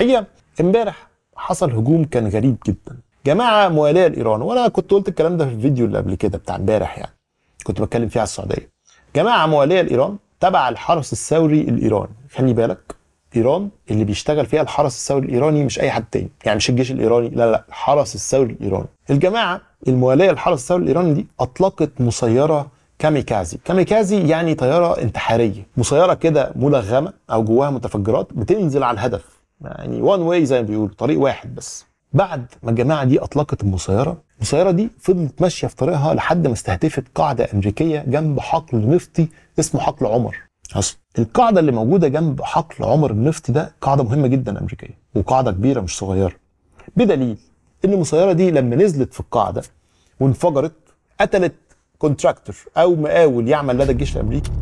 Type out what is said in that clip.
الحقيقه امبارح حصل هجوم كان غريب جدا جماعه مواليه لايران وانا كنت قلت الكلام ده في الفيديو اللي قبل كده بتاع امبارح يعني كنت بتكلم فيه على السعوديه جماعه مواليه لايران تبع الحرس الثوري الايراني خلي بالك ايران اللي بيشتغل فيها الحرس الثوري الايراني مش اي حد تاني يعني مش الجيش الايراني لا لا الحرس الثوري الايراني الجماعه المواليه للحرس الثوري الايراني دي اطلقت مسيره كاميكازي كاميكازي يعني طياره انتحاريه مسيره كده ملغمه او جواها متفجرات بتنزل على الهدف يعني وان واي زي ما بيقولوا طريق واحد بس بعد ما الجماعه دي اطلقت المسيره المسيره دي فضلت ماشيه في طريقها لحد ما استهدفت قاعده امريكيه جنب حقل نفطي اسمه حقل عمر أصل. القاعده اللي موجوده جنب حقل عمر النفطي ده قاعده مهمه جدا امريكيه وقاعده كبيره مش صغيره بدليل ان المسيره دي لما نزلت في القاعده وانفجرت قتلت كونتراكتور او مقاول يعمل لدى الجيش الامريكي